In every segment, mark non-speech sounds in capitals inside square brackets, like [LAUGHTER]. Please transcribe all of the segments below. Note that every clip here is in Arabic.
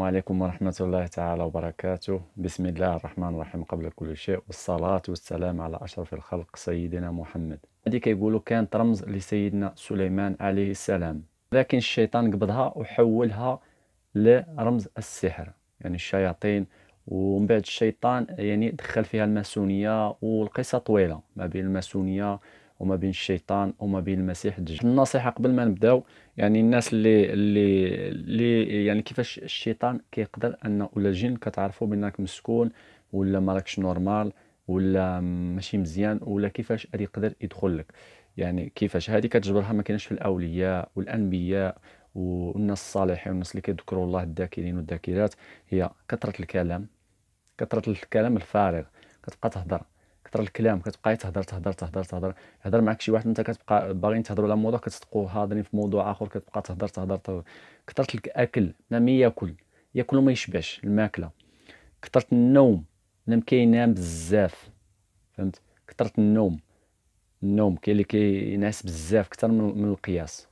وعليكم ورحمة الله تعالى وبركاته بسم الله الرحمن الرحيم قبل كل شيء والصلاة والسلام على أشرف الخلق سيدنا محمد هذه كيقولوا كانت رمز لسيدنا سليمان عليه السلام لكن الشيطان قبضها وحولها لرمز السحر يعني الشياطين ومن بعد الشيطان يعني دخل فيها الماسونية والقصة طويلة ما بين الماسونية وما بين الشيطان وما بين المسيح الدجال النصيحه قبل ما نبداو يعني الناس اللي اللي اللي يعني كيفاش الشيطان كيقدر ان ولا الجن كتعرفوا بانك مسكون ولا ما راكش نورمال ولا ماشي مزيان ولا كيفاش يقدر يدخل لك يعني كيفاش هذه كتجبرها ما كاينش في الاولياء والانبياء والناس الصالحين والناس اللي كيذكروا الله الذاكرين والذاكرات هي كثره الكلام كثره الكلام الفارغ كتبقى تهضر كثر الكلام كتبقى تهضر تهضر تهضر تهضر هضر معك شي واحد انت كتبقى باغيين تهضروا على موضوع كتصدقوا هاضرين في موضوع اخر كتبقى تهضر تهضر كثرت الاكل نام ياكل ياكل وما يشبعش الماكله كثرت النوم نام كينام بزاف فهمت كثرت النوم النوم كاين اللي كينعس بزاف اكثر من, من القياس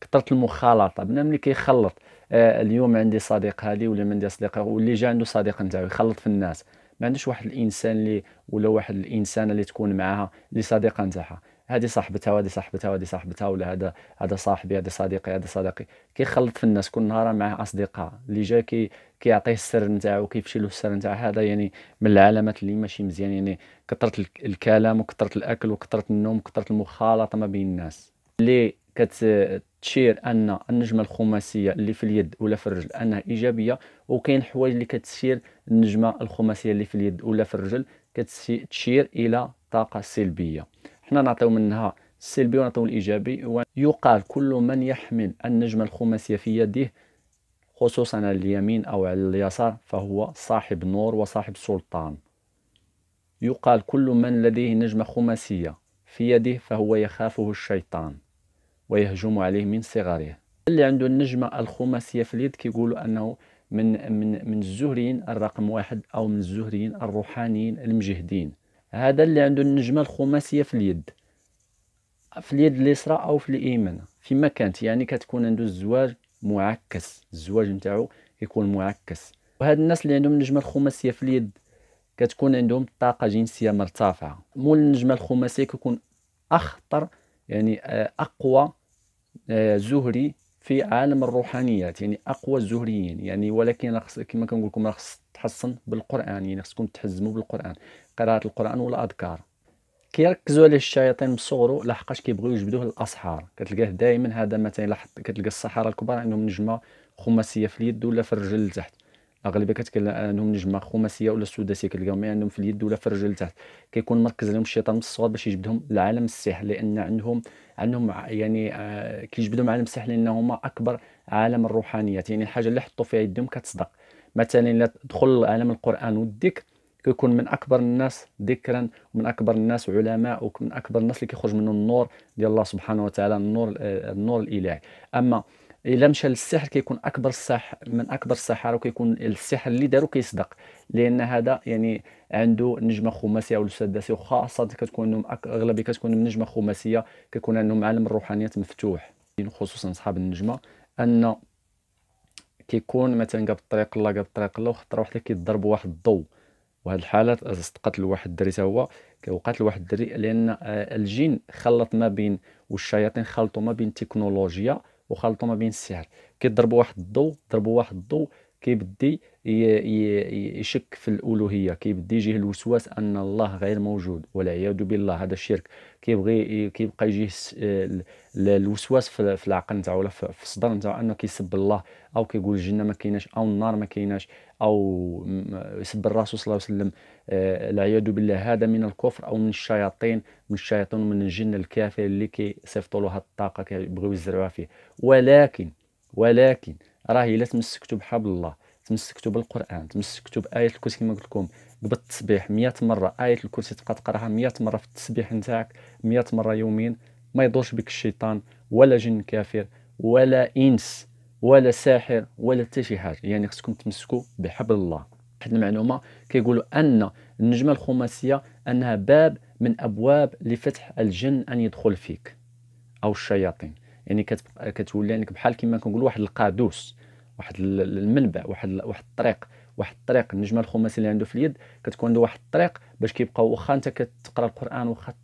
كثرت المخالطه بنادم اللي كيخلط آه اليوم عندي صديق هادي ولا عندي صديق واللي جا عنده صديق نتاعو يخلط في الناس ما عندوش واحد الانسان اللي ولا واحد الانسانه اللي تكون معاها اللي صديقه نتاعها هذه صاحبتها وهذه صاحبتها وهذه صاحبتها ولا هذا هذا صاحبي هذا صديقي هذا صديقي كيخلط في الناس كل نهار مع اصدقاء اللي جا كي كيعطيه السر نتاعو كيفشي له السر نتاعو هذا يعني من العلامات اللي ماشي مزيان يعني كثره الكلام وكثره الاكل وكثره النوم وكثره المخالطه ما بين الناس اللي كتشير ان النجمه الخماسيه اللي في اليد ولا في الرجل انها ايجابيه وكاين حوايج اللي كتشير النجمه الخماسيه اللي في اليد ولا في الرجل كتشير الى طاقه سلبيه حنا نعطيو منها السلبي ونعطيو الايجابي ويقال كل من يحمل النجمه الخماسيه في يده خصوصا على اليمين او على اليسار فهو صاحب نور وصاحب سلطان يقال كل من لديه نجمه خماسيه في يده فهو يخافه الشيطان ويهجم عليه من صغره اللي عنده النجمة الخماسية في اليد كيقولوا أنه من من من الزهريين الرقم واحد أو من الزهريين الروحانيين المجهدين هذا اللي عنده النجمة الخماسية في اليد في اليد اليسرى أو في الأيمن فيما كانت يعني كتكون عنده الزواج معكس الزواج نتاعو يكون معكس وهاد الناس اللي عندهم النجمة الخماسية في اليد كتكون عندهم طاقة جنسية مرتفعة مول النجمة الخماسية كيكون أخطر يعني آه، أقوى آه، زهري في عالم الروحانيات يعني اقوى الزهريين يعني ولكن كما كنقول لكم خص تحصن بالقران يعني خصكم تحزموا بالقران قراءه القران والاذكار كيركزوا عليه الشياطين من صغرو لحقاش كيبغيو يجبدوه الاسحار كتلقاه دائما هذا مثلا كتلقى السحاره الكبار عندهم نجمه خماسيه في اليد ولا في الرجل لتحت اغلبيه كتكلم انهم نجمه خماسيه ولا سداسيه كتلقاهم عندهم في اليد ولا في الرجل تحت كيكون مركز لهم الشيطان من الصغر باش يجبدهم لعالم السحر لان عندهم عندهم يعني آه، كيجبدهم عالم السحر لان هما اكبر عالم الروحانيات يعني الحاجه اللي حطوا فيها يدهم كتصدق مثلا الا تدخل عالم القران والذكر كيكون من اكبر الناس ذكرا ومن اكبر الناس علماء ومن اكبر الناس اللي كيخرج منه النور ديال الله سبحانه وتعالى النور آه، النور الالهي اما الا مشى للسحر كيكون اكبر الساح من اكبر السحره وكيكون السحر اللي دارو كيصدق لان هذا يعني عنده نجمه خماسيه ولا سداسيه وخاصه كتكون اغلبيه كتكون من نجمه خماسيه كيكون عندهم عالم الروحانيات مفتوح خصوصا صحاب النجمه ان كيكون مثلا قبل الطريق الله قبل الطريق الله وخطره واحده كيضرب واحد الضوء وهاد الحالات صدقت لواحد الدري تا هو وقعت لواحد الدري لان آه، الجن خلط ما بين والشياطين خلطوا ما بين تكنولوجيا وخلطوا ما بين السعر كيضربوا واحد الضوء ضربوا واحد الضوء كيبدي يشك في الالوهيه كيبدي يجيه الوسواس ان الله غير موجود والعياذ بالله هذا الشرك كيبغي كيبقى يجيه الوسواس في العقل نتاعو ولا في الصدر نتاعو انه كيسب الله او كيقول الجنه ما كايناش او النار ما كايناش او يسب الرسول صلى الله عليه وسلم العياذ آه، بالله هذا من الكفر او من الشياطين من الشياطين ومن الجن الكافر اللي كيصيفطوا له هذه الطاقه كيبغيو يزرعوها فيه ولكن ولكن راه الا تمسكتوا بحبل الله تمسكتوا بالقران تمسكتوا بايه الكرسي كما قلت لكم قبل التسبيح 100 مره ايه الكرسي تبقى تقراها 100 مره في التسبيح نتاعك 100 مره يوميا ما يدورش بك الشيطان ولا جن كافر ولا انس ولا ساحر ولا حتى شي حاجه يعني خصكم تمسكوا بحبل الله واحد المعلومه كيقولوا ان النجمه الخماسيه انها باب من ابواب لفتح الجن ان يدخل فيك او الشياطين يعني كتولي انك بحال كما كنقولوا واحد القادوس واحد المنبع واحد واحد الطريق واحد الطريق النجمه الخماسي اللي عنده في اليد كتكون عنده واحد الطريق باش كيبقى واخا انت كتقرا القران واخا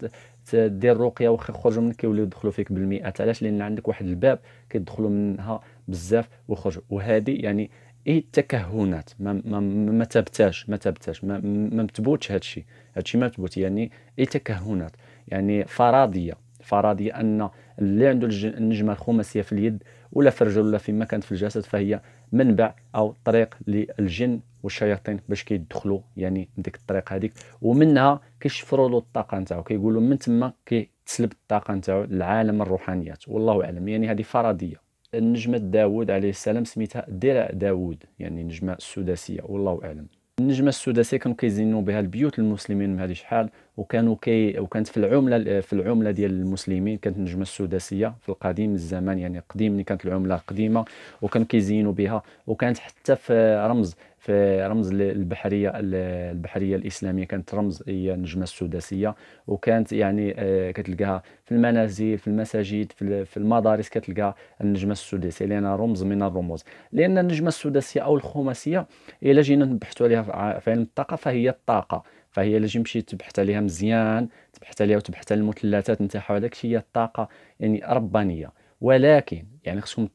دير الرقيه واخا يخرجوا منك كيوليو يدخلوا فيك بالمئات علاش لان عندك واحد الباب كيدخلوا منها بزاف وخرج وهذه يعني اي تكهنات ما ما ما تبتاش ما تبتاش ما ما متبوتش هادشي هادشي ما تبوت يعني اي تكهنات يعني فرضيه فرضيه ان اللي عنده النجمه الخماسيه في اليد ولا في الرجل ولا في مكان في الجسد فهي منبع او طريق للجن والشياطين باش كيدخلوا يعني ديك الطريق هذيك ومنها كيشفروا له الطاقه نتاعو كيقولوا من تما كيتسلب الطاقه نتاعو لعالم الروحانيات والله اعلم يعني هذه فرضيه النجمة داود عليه السلام سميتها درع داود يعني نجمة السداسية والله أعلم النجمة السداسية كانوا كيزينوا بها البيوت المسلمين من هذه شحال وكانوا كي وكانت في العمله في العمله ديال المسلمين كانت النجمه السداسيه في القديم الزمان يعني قديم ملي كانت العمله قديمه وكان كيزينوا بها وكانت حتى في رمز في رمز البحريه البحريه الاسلاميه كانت رمز هي النجمه السداسيه وكانت يعني آه، كتلقاها في المنازل في المساجد في المدارس كتلقى النجمه السداسيه لانها رمز من الرموز لان النجمه السداسيه او الخماسيه الا جينا نبحثوا عليها في علم الطاقه فهي الطاقه فهي لازم تمشي تبحث عليها مزيان تبحث عليها وتبحث على المثلثات نتاعها وداك الشيء هي الطاقه يعني ربانيه ولكن يعني خصكم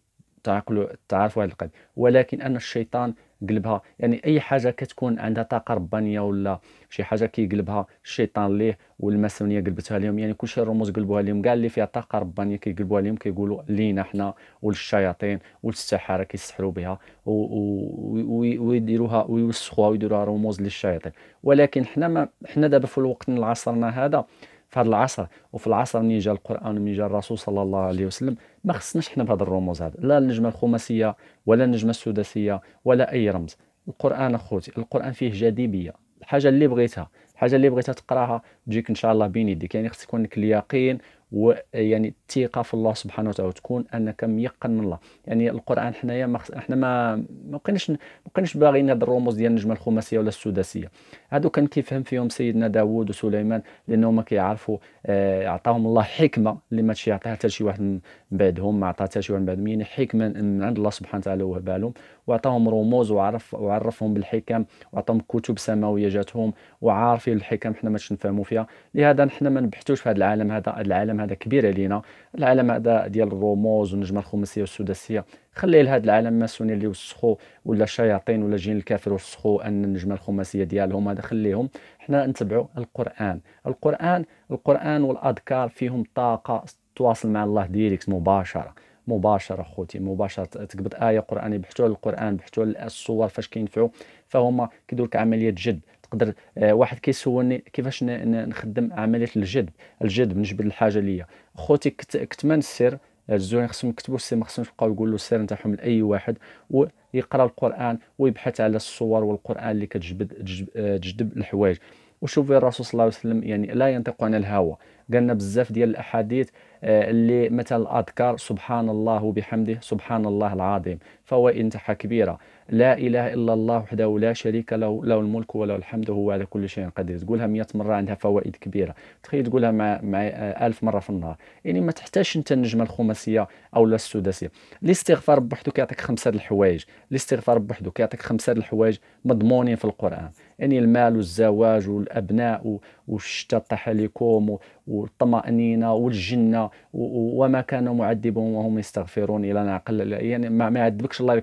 تعقلوا تعرفوا هذا القضيه ولكن ان الشيطان قلبها يعني اي حاجه كتكون عندها طاقه ربانيه ولا شي حاجه كيقلبها الشيطان ليه والماسونيه قلبتها لهم يعني كلشي الرموز قلبوها لهم كاع اللي فيها طاقه ربانيه كيقلبوها لهم كيقولوا لينا حنا وللشياطين والسحاره كيسحروا بها ويديروها ويوسخوها ويديروها رموز للشياطين ولكن حنا ما حنا دابا في الوقت العصرنا هذا في هذا العصر وفي العصر من جاء القران من جاء الرسول صلى الله عليه وسلم ما خصناش حنا بهذا الرموز هذا لا النجمه الخماسيه ولا النجمه السداسيه ولا اي رمز القران اخوتي القران فيه جاذبيه الحاجه اللي بغيتها الحاجه اللي بغيتها تقراها تجيك ان شاء الله بين يديك يعني خص يكون لك اليقين ويعني الثقه في الله سبحانه وتعالى وتكون انك ميقن من الله يعني القران حنايا ما حنا ما ما بقيناش ما بقيناش باغيين هاد الرموز ديال النجمه الخماسيه ولا السداسيه هادو كان كيفهم فيهم سيدنا داوود وسليمان لانهم كيعرفوا آه، عطاهم الله حكمه اللي ما يعطيها حتى شي واحد من بعدهم ما عطاها حتى شي واحد من بعدهم يعني حكمه من عند الله سبحانه وتعالى وهبالهم وعطاهم رموز وعرف وعرفهم بالحكم وعطاهم كتب سماويه جاتهم وعارفين الحكم حنا ما نفهموا فيها لهذا حنا ما نبحثوش في هذا العالم هذا هذا العالم هذا كبير علينا العالم هذا ديال الرموز والنجمه الخماسيه والسداسيه خلي لهذا العالم ماسوني اللي وسخوا ولا الشياطين ولا جين الكافر وسخوا ان النجمه الخماسيه ديالهم هذا خليهم حنا نتبعوا القران القران القران والاذكار فيهم طاقه تواصل مع الله ديريكت مباشره مباشره خوتي مباشره تقبض ايه قرانيه بحثوا القران بحثوا الصور فاش كينفعوا فهما كيديروا لك عمليه جذب تقدر آه، واحد كيسولني كيفاش نخدم عمليه الجذب الجذب نجبد الحاجه ليا خوتي كتمان السر الزوين خصهم يكتبوا السر ما خصهمش يبقاو يقولوا السر نتاعهم لاي واحد ويقرا القران ويبحث على الصور والقران اللي كتجبد آه، تجذب الحوايج وشوف الرسول صلى الله عليه وسلم يعني لا ينطق عن الهوى قالنا بزاف ديال الاحاديث آه، اللي مثل الاذكار سبحان الله وبحمده سبحان الله العظيم فوائد تاعها كبيره لا إله إلا الله وحده لا شريك له له الملك وله الحمد وهو على كل شيء قدير تقولها 100 مرة عندها فوائد كبيرة تخيل تقولها مع مع 1000 آه، مرة في النهار يعني ما تحتاجش أنت النجمة الخماسية أو السداسية الاستغفار بوحدو كيعطيك خمسة الحوايج الاستغفار بوحدو كيعطيك خمسة الحوايج مضمونين في القرآن يعني المال والزواج والأبناء والشتاء طاح عليكم والطمأنينة والجنة وما كانوا معذبون وهم يستغفرون إلى أن عقل يعني ما يعذبكش الله اللي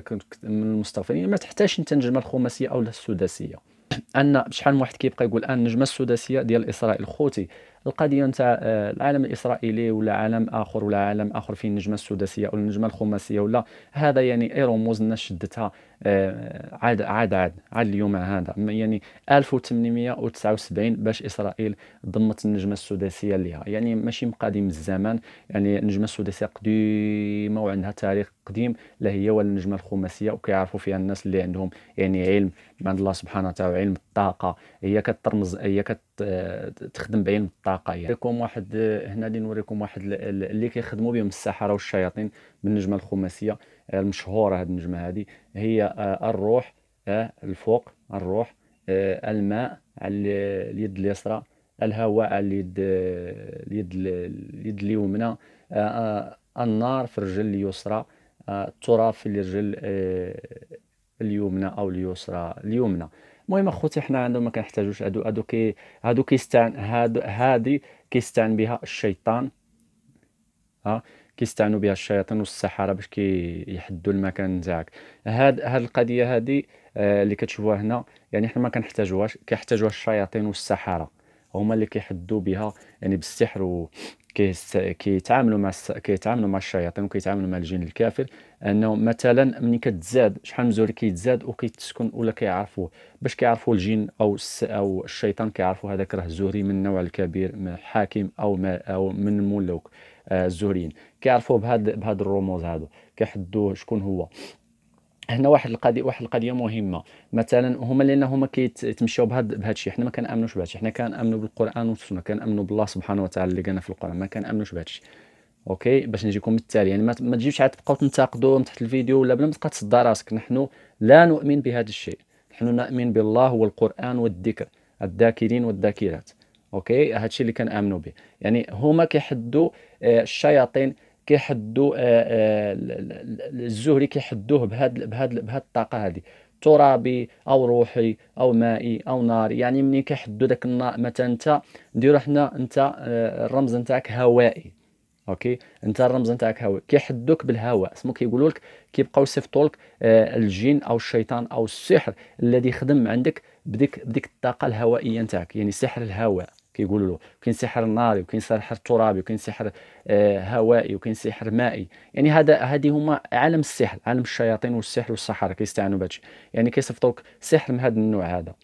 كنت من المستغفرين يعني ما تحتاجش انت النجمه الخماسيه او السداسيه [CLEARS THROAT] ان شحال من واحد كيبقى يقول الان النجمه السداسيه ديال اسرائيل خوتي القضيه نتاع آه، العالم الاسرائيلي ولا عالم اخر ولا عالم اخر فيه النجمه السداسيه او النجمه الخماسيه ولا هذا يعني ايروموز الناس شدتها آه، عاد عاد عاد عاد اليوم هذا يعني 1879 باش اسرائيل ضمت النجمه السداسيه ليها يعني ماشي من قديم الزمان يعني النجمه السداسيه قديمه وعندها تاريخ قديم لا هي ولا النجمه الخماسيه وكيعرفوا فيها الناس اللي عندهم يعني علم من عند الله سبحانه وتعالى وعلم الطاقه هي كترمز هي كتخدم بعين الطاقه يعني لكم واحد هنا اللي نوريكم واحد اللي كيخدموا بهم السحره والشياطين بالنجمه الخماسيه المشهوره هذه النجمه هذه هي آه، الروح آه، الفوق الروح آه، الماء على اليد اليسرى الهواء على اليد اليد اليد اليمنى النار في الرجل اليسرى التراب في الرجل اليمنى او اليسرى اليمنى المهم اخوتي حنا عندنا ما كنحتاجوش هادو هادو كي هادو كيستعن هاد هادي كيستعن بها الشيطان ها كيستعنوا بها الشياطين والسحره باش يحدوا المكان نتاعك هاد هاد القضيه هادي آه، اللي كتشوفوها هنا يعني حنا ما كنحتاجوهاش كيحتاجوها الشياطين والسحره هما اللي كيحدوا بها يعني بالسحر و كيتعاملوا مع الس... كيتعاملوا مع الشياطين وكيتعاملوا مع الجن الكافر انه مثلا ملي كتزاد شحال من زهر كيتزاد وكيتسكن ولا كيعرفوه باش كيعرفوا الجن او الس... او الشيطان كيعرفوا هذاك راه زهري من النوع الكبير من حاكم او ما او من الملوك آه الزهريين كيعرفوه بهذا بهذا الرموز هذا كيحدوه شكون هو هنا واحد القضيه واحد القضيه مهمه مثلا هما لان هما كيتمشاو بهاد بهذا الشيء حنا ما كنامنوش بهذا الشيء حنا كنامنوا بالقران والسنه كنامنوا بالله سبحانه وتعالى اللي قالنا في القران ما كنامنوش بهذا الشيء اوكي باش نجيكم بالتالي يعني ما تجيوش عاد تبقاو تنتقدوا من تحت الفيديو ولا بلا ما تبقى تصدى راسك نحن لا نؤمن بهذا الشيء نحن نؤمن بالله والقران والذكر الذاكرين والذاكرات اوكي الشيء اللي كنامنوا به يعني هما كيحدوا آه، الشياطين كيحدوا آه، آه، الزهري كيحدوه بهاد بهاد بهاد الطاقه هذه ترابي او روحي او مائي او ناري يعني ملي كيحدوا داك النار مثلا انت نديرو حنا انت آه، الرمز نتاعك هوائي اوكي انت الرمز نتاعك هواء كيحدوك بالهواء اسمو كيقولوا لك كيبقاو يصيفطوا لك الجن او الشيطان او السحر الذي خدم عندك بديك بديك الطاقه الهوائيه نتاعك يعني سحر الهواء كيقولوا له كاين سحر ناري وكاين سحر ترابي وكاين سحر آه، هوائي وكاين سحر مائي يعني هذا هذه هما عالم السحر عالم الشياطين والسحر والسحره كيستعانوا بهذا يعني كيصيفطوك سحر من هذا النوع هذا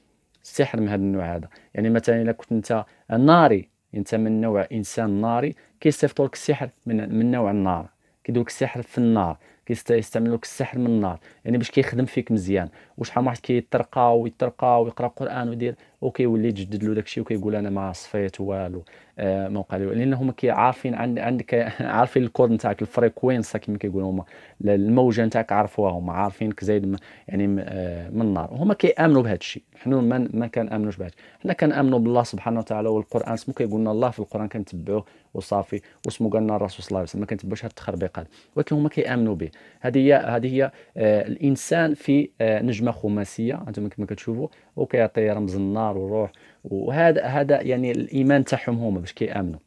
السحر من هذا النوع هذا يعني مثلا الا كنت انت ناري انت من نوع انسان ناري كيصيفطوا لك السحر من من نوع النار كيديروا لك السحر في النار كيستعمل لك السحر من النار يعني باش كيخدم فيك مزيان وشحال واحد كيترقى ويترقى ويقرا القران ويدير وكيولي تجدد له داكشي وكيقول انا ما صفيت والو آه ما وقع لان هما عارفين عند عندك عارفين الكود نتاعك الفريكوينسا كما كيقولوا هما الموجه نتاعك عارفوها هما عارفينك زايد يعني آه، من النار وهما كيامنوا بهذا الشيء حنا ما ما كنامنوش بهذا حنا كنامنوا بالله سبحانه وتعالى والقران سمو كيقول لنا الله في القران كنتبعوه وصافي واسمه قالنا الرسول صلى الله عليه وسلم ما كنتبعوش هاد التخربيقات ولكن هما كيامنوا به هذه هي هذه هي آه، الانسان في آه، نجمه خماسيه انتم كما كتشوفوا وكيعطي رمز النار والروح وهذا هذا يعني الايمان تاعهم هما باش كيامنوا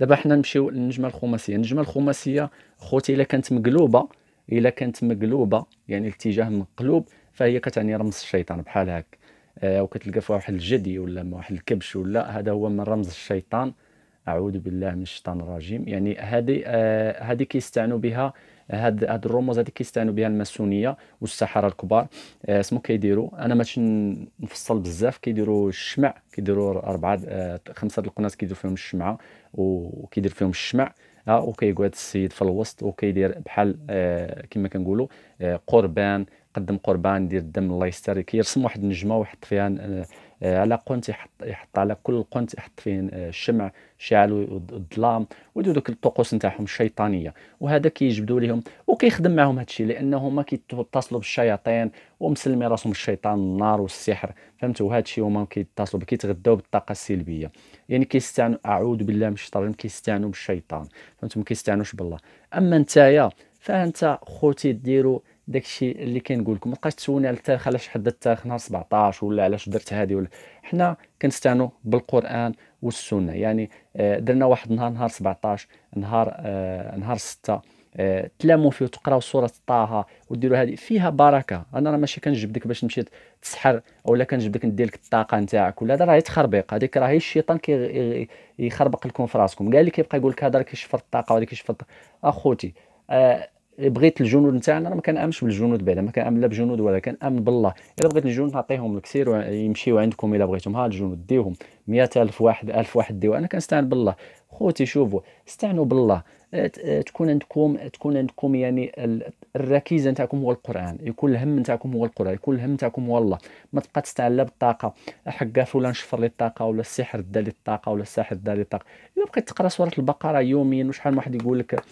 دابا حنا نمشيو للنجمه الخماسيه النجمه الخماسيه خوتي الا كانت مقلوبه الا كانت مقلوبه يعني الاتجاه مقلوب فهي كتعني رمز الشيطان بحال هكا آه وكتلقى فيها واحد الجدي ولا واحد الكبش ولا هذا هو من رمز الشيطان اعوذ بالله من الشيطان الرجيم يعني هذه آه، هذه كيستعنوا بها هاد هاد الرموز هادي كيستعنوا بها الماسونيه والسحره الكبار آه، اسمو كيديروا انا ماشي نفصل بزاف كيديروا الشمع كيديروا اربعه آه، خمسه القناص كيديروا فيهم الشمعه وكيدير فيهم الشمع ها وكيقعد السيد في الوسط وكيدير بحال كما كنقولوا قربان قدم قربان دير الدم الله يستر كيرسم واحد النجمه ويحط فيها آه، على قنت يحط يحط على كل قنت يحط فيه آه، الشمع شعل والظلام ودو دوك الطقوس نتاعهم الشيطانيه وهذا كيجبدوا لهم وكيخدم معهم هادشي لانهم كيتصلوا بالشياطين ومسلمي راسهم الشيطان النار والسحر فهمتوا هادشي هما كيتصلوا كيتغداو بالطاقه السلبيه يعني كيستعنوا اعوذ بالله من الشيطان كيستعنوا بالشيطان فهمتوا ما كيستعنوش بالله اما نتايا فانت خوتي ديروا داكشي اللي كنقول لكم ما تبقاش تسولني على التاريخ علاش حددت التاريخ نهار 17 ولا علاش درت هذه ولا حنا كنستعنوا بالقران والسنه يعني آه، درنا واحد النهار نهار 17 نهار نهار 6 آه، آه، تلاموا فيه وتقراوا سوره طه وديروا هذه فيها بركه انا راه ماشي كنجبدك باش تمشي تسحر ولا كنجبدك ندير لك الطاقه نتاعك ولا هذا راه تخربيق هذيك هي الشيطان كيخربق لكم في راسكم قال لك يبقى يقول لك هذا راه كيشفر الطاقه وهذا كيشفر اخوتي بغيت الجنود نتاعنا راه ما كنامنش بالجنود بعدا ما كنامن لا بجنود ولا كنامن بالله الا بغيت الجنود نعطيهم الكثير ويمشيو عندكم الا بغيتهم ها الجنود ديوهم 100000 واحد 1000 واحد ديو انا كنستعن بالله خوتي شوفوا استعنوا بالله أه، أه، تكون عندكم تكون عندكم يعني الركيزه نتاعكم هو القران يكون الهم نتاعكم هو القران يكون الهم نتاعكم هو الله ما تبقى تستعن لا بالطاقه حقا فلان شفر لي الطاقه ولا السحر دا لي الطاقه ولا الساحر دا لي الطاقه الا بقيت تقرا سوره البقره يوميا وشحال من واحد يقول لك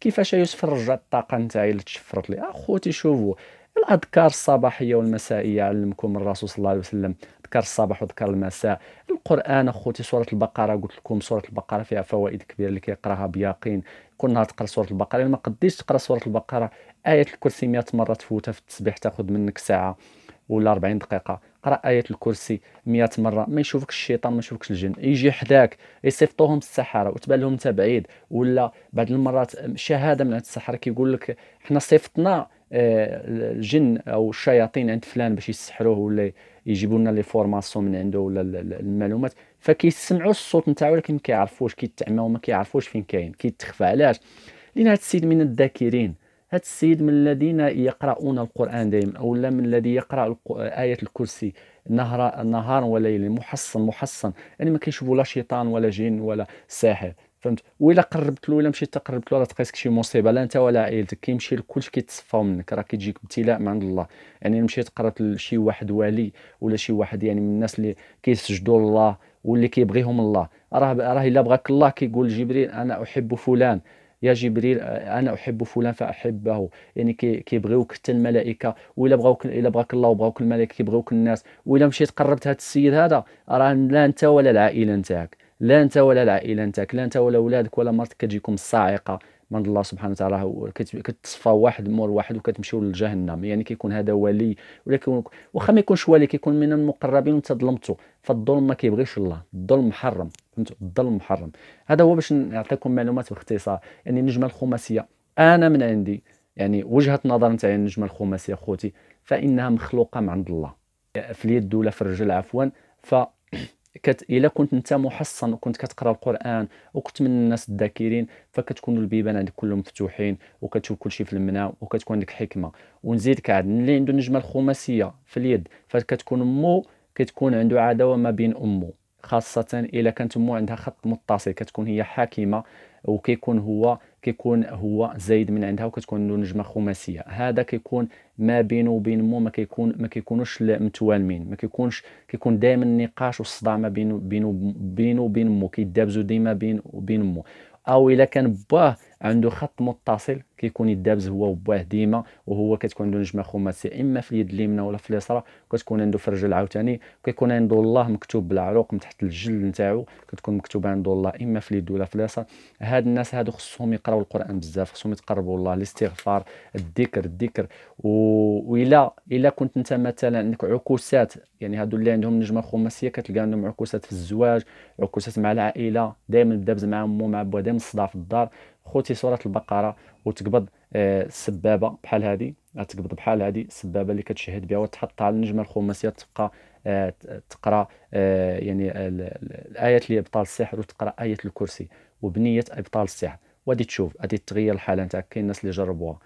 كيفاش يوسف رجع الطاقه نتاعي اللي تشفرت لي اخوتي شوفوا الاذكار الصباحيه والمسائيه علمكم الرسول صلى الله عليه وسلم أذكار الصباح وأذكار المساء القران اخوتي سوره البقره قلت لكم سوره البقره فيها فوائد كبيره اللي كيقراها بيقين كل نهار تقرا سوره البقره ما قديش تقرا سوره البقره ايه الكرسي 100 مره تفوتها في التسبيح تاخذ منك ساعه ولا 40 دقيقه قرا ايه الكرسي 100 مره ما يشوفكش الشيطان ما يشوفكش الجن يجي حداك يصيفطوهم السحره وتبان لهم انت بعيد ولا بعض المرات شهاده من عند السحره كيقول لك حنا صيفطنا آه، الجن او الشياطين عند فلان باش يسحروه ولا يجيبوا لنا لي فورماسيون من عنده ولا المعلومات فكيسمعوا الصوت نتاعو ولكن ما كيعرفوش كيتعماو ما كيعرفوش فين كاين كيتخفى علاش لان هذا السيد من الذاكرين هذا السيد من الذين يقرؤون القرآن دائما أو لا من الذي يقرأ آية الكرسي نهار نهار وليل محصن محصن يعني ما كيشوفوا لا شيطان ولا جن ولا ساحر فهمت وإلا قربت له ولا مشيت تقربت له راه تقيسك شي مصيبه لا انت ولا عائلتك كيمشي لكلش كيتصفاو منك راه كيجيك ابتلاء من عند الله يعني مشيت قرات لشي واحد ولي ولا شي واحد يعني من الناس اللي كيسجدوا لله واللي كيبغيهم الله راه راه الا بغاك الله كيقول جبريل انا احب فلان يا جبريل انا احب فلان فاحبه يعني كيبغيوك حتى الملائكه ولا بغاوك الا بغاك الله وبغاوك الملائكه كيبغيوك الناس ولا مشيت قربت هذا السيد هذا راه لا انت ولا العائله نتاعك لا انت ولا العائله نتاعك لا انت ولا ولادك ولا مرتك كتجيكم الصاعقه من الله سبحانه وتعالى هو كتصفى واحد مور واحد وكتمشيو لجهنم يعني كيكون هذا ولي ولا كيكون واخا ما يكونش ولي كيكون من المقربين وانت ظلمته فالظلم ما كيبغيش الله الظلم محرم فهمتوا الظلم محرم هذا هو باش نعطيكم معلومات باختصار يعني النجمه الخماسيه انا من عندي يعني وجهه نظر نتاع النجمه الخماسيه خوتي فانها مخلوقه من عند الله في اليد ولا في الرجل عفوا ف كت... الا كنت انت محصن وكنت كتقرا القران وكنت من الناس الذاكرين فكتكون البيبان عندك كلهم مفتوحين وكتشوف كل شيء في المنام وكتكون عندك حكمه ونزيد كعد اللي عنده النجمه الخماسيه في اليد فكتكون مو كتكون عنده عداوه ما بين امه خاصه الا كانت امه عندها خط متصل كتكون هي حاكمه وكيكون هو كيكون هو زايد من عندها وكتكون عنده نجمه خماسيه هذا كيكون ما بينه وبين مو ما كيكون ما كيكونوش متوالمين ما كيكونش كيكون دائما النقاش والصداع ما بينه بينه بينه وبين مو كيدابزو ديما بين وبين مو او الا كان باه عنده خط متصل كيكون يدابز هو وباه ديما وهو كتكون عنده نجمه خماسيه اما في اليد اليمنى ولا في اليسرى كتكون عنده في الرجل عاوتاني كيكون عنده الله مكتوب بالعروق من تحت الجلد نتاعو كتكون مكتوبه عنده الله اما في اليد ولا في اليسرى هاد الناس هادو خصهم يقراو القران بزاف خصهم يتقربوا الله الاستغفار الذكر الذكر و... وإلا الا كنت انت مثلا عندك عكوسات يعني هادو اللي عندهم نجمه خماسيه كتلقى عندهم عكوسات في الزواج عكوسات مع العائله دائما دابز مع امه مع بوا دائما الصداع في الدار خوتي سوره البقره وتقبض آه، السبابه بحال هذه تقبض بحال هذه السبابه اللي كتشهد بها وتحط على النجمه الخماسيه تبقى آه، تقرا آه، يعني الايات اللي ابطال السحر وتقرا ايه الكرسي وبنيه ابطال السحر وغادي تشوف غادي تغير الحاله نتاعك كاين الناس اللي جربوها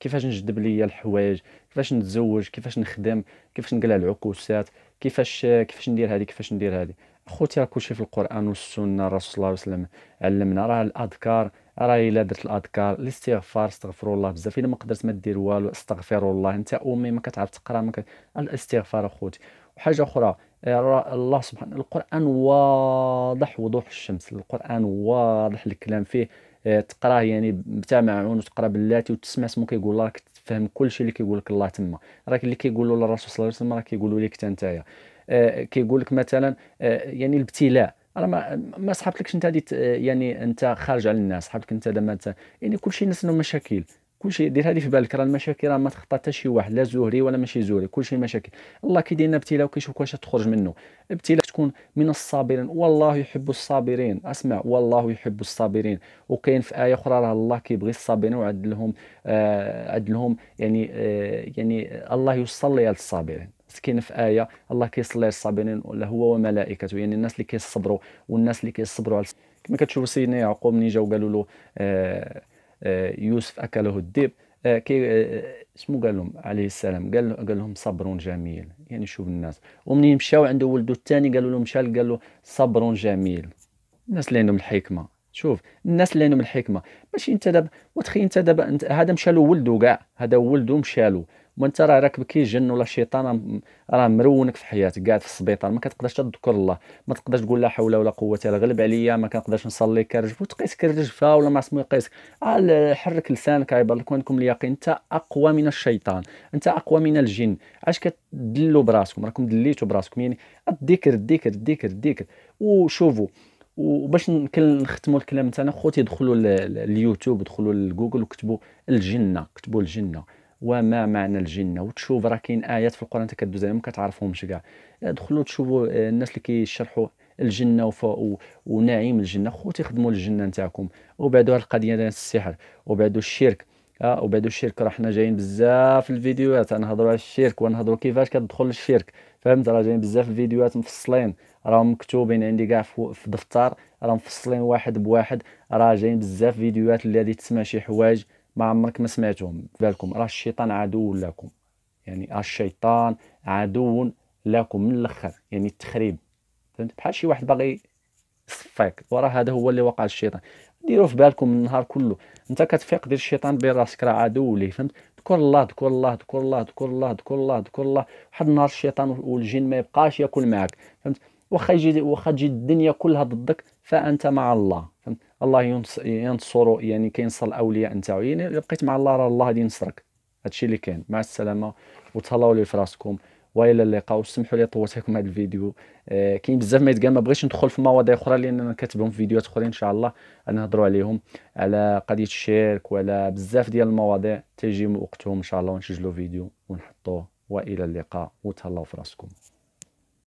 كيفاش نجذب ليا الحوايج كيفاش نتزوج كيفاش نخدم كيفاش نقلع العكوسات كيفاش كيفاش ندير هذه كيفاش ندير هذه خوتي راه كلشي في القران والسنه الرسول صلى الله عليه وسلم علمنا راه الاذكار راه الا درت الاذكار الاستغفار استغفر الله بزاف الا ما قدرت ما دير والو استغفر الله انت امي ما كتعرف تقرا ما كت... الاستغفار اخوتي وحاجه اخرى آه، الله سبحانه القران واضح وضوح الشمس القران واضح الكلام فيه آه، تقراه يعني معون وتقرا باللاتي وتسمع سمو كيقول راك تفهم كل شيء اللي كيقول لك الله تما راك اللي كيقولوا للرسول صلى الله عليه وسلم راه كيقولوا لك انت نتايا آه، كيقول لك مثلا آه، يعني الابتلاء راه ما ما صحابتلكش انت هذه آه، يعني انت خارج على الناس صحابتك انت دابا يعني كلشي الناس انه مشاكل كلشي دير هذه في بالك راه المشاكل راه ما تخطى حتى شي واحد لا زهري ولا ماشي زهري كلشي مشاكل الله كيدير لنا ابتلاء وكيشوف واش تخرج منه ابتلاء تكون من الصابرين والله يحب الصابرين اسمع والله يحب الصابرين وكاين في ايه اخرى راه الله كيبغي الصابرين وعد لهم آه عد لهم يعني آه يعني الله يصلي على الصابرين كاين في ايه الله كيصلي على الصابرين هو وملائكته يعني الناس اللي كيصبروا والناس اللي كيصبروا على كما كتشوفوا سيدنا يعقوب ملي جاو قالوا له آه, آه، يوسف اكله الذئب آه، كي آه، آه، اسمو قال لهم عليه السلام قال قال لهم صبر جميل يعني شوف الناس ومنين مشاو عنده ولده الثاني قالوا له مشى قال له صبر جميل الناس اللي عندهم الحكمه شوف الناس اللي عندهم الحكمه ماشي انت دابا وتخي انت دابا انت هذا مشى له ولده كاع هذا ولده مشى له وانت راه راكب جن ولا شيطان راه مرونك في حياتك قاعد في السبيطار ما كتقدرش تذكر الله ما تقدرش تقول لا حول ولا قوه الا غلب عليا ما كنقدرش نصلي كرجف وتقيس كرجفه ولا ما اسمو يقيسك آه، حرك لسانك عبر لك وانكم اليقين انت اقوى من الشيطان انت اقوى من الجن علاش كتدلوا براسكم راكم دليتوا براسكم يعني الذكر الذكر الذكر الذكر وشوفوا وباش نختموا الكلام تاعنا خوتي دخلوا اليوتيوب دخلوا لجوجل وكتبوا الجنه كتبوا الجنه وما معنى الجنه وتشوف راه كاين ايات في القران انت كدوز عليهم كتعرفهمش كاع دخلوا تشوفوا آه، الناس اللي كيشرحوا الجنه و... ونعيم الجنه خوتي خدموا الجنه نتاعكم وبعدوا هاد القضيه ديال السحر وبعدوا الشرك اه وبعدوا الشرك راه حنا جايين بزاف الفيديوهات نهضروا على الشرك ونهضروا كيفاش كتدخل الشرك فهمت راه جايين بزاف الفيديوهات مفصلين راهم مكتوبين عندي كاع في دفتر راهم مفصلين واحد بواحد راه جايين بزاف فيديوهات اللي غادي تسمع شي حوايج ما عمرك ما سمعتهم بالكم راه الشيطان عدو لكم يعني الشيطان عدو لكم من الاخر يعني التخريب فهمت بحال شي واحد باغي يصفيك وراه هذا هو اللي وقع الشيطان ديروا في بالكم النهار كله انت كتفيق دير الشيطان بين راسك راه عدو ليه فهمت ذكر الله ذكر الله ذكر الله ذكر الله ذكر الله ذكر الله واحد النهار الشيطان والجن ما يبقاش ياكل معك فهمت واخا يجي واخا تجي الدنيا كلها ضدك فانت مع الله فهمت الله ينصر يعني كينصر الاولياء نتاعو يعني الا بقيت مع الله راه الله غادي ينصرك هادشي اللي كاين مع السلامه وتهلاو لي في راسكم والى اللقاء وسمحوا لي طولت لكم هذا الفيديو آه كاين بزاف ما يتقال ما بغيتش ندخل في مواضيع اخرى لان انا كاتبهم في فيديوهات اخرى ان شاء الله نهضروا عليهم على قضيه الشرك وعلى بزاف ديال المواضيع تيجي وقتهم ان شاء الله ونسجلوا فيديو ونحطوه والى اللقاء وتهلاو في راسكم